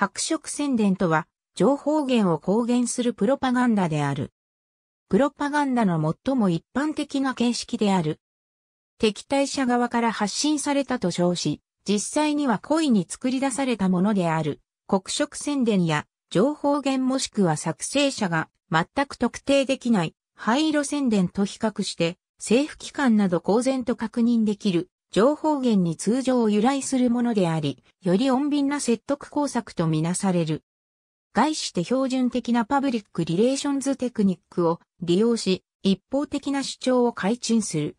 白色宣伝とは、情報源を公言するプロパガンダである。プロパガンダの最も一般的な形式である。敵対者側から発信されたと称し、実際には故意に作り出されたものである。黒色宣伝や情報源もしくは作成者が全く特定できない灰色宣伝と比較して政府機関など公然と確認できる情報源に通常由来するものであり、より穏便な説得工作とみなされる。概して標準的なパブリックリレーションズテクニックを利用し、一方的な主張を改陳する。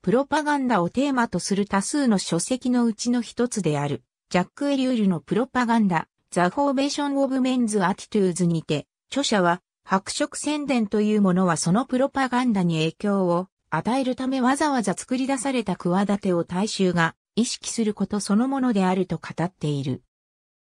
プロパガンダをテーマとする多数の書籍のうちの一つである、ジャック・エリュールのプロパガンダ、ザ・フォーベーション・オブ・メンズ・アティトゥーズにて、著者は、白色宣伝というものはそのプロパガンダに影響を与えるためわざわざ作り出された企てを大衆が意識することそのものであると語っている。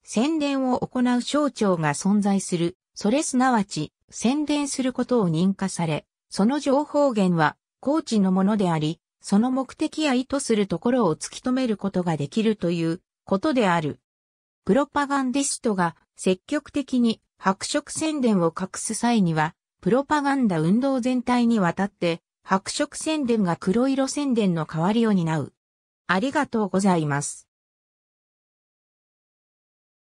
宣伝を行う省庁が存在する、それすなわち宣伝することを認可され、その情報源は高知のものであり、その目的や意図するところを突き止めることができるということである。プロパガンディストが積極的に白色宣伝を隠す際には、プロパガンダ運動全体にわたって白色宣伝が黒色宣伝の代わりを担う。ありがとうございます。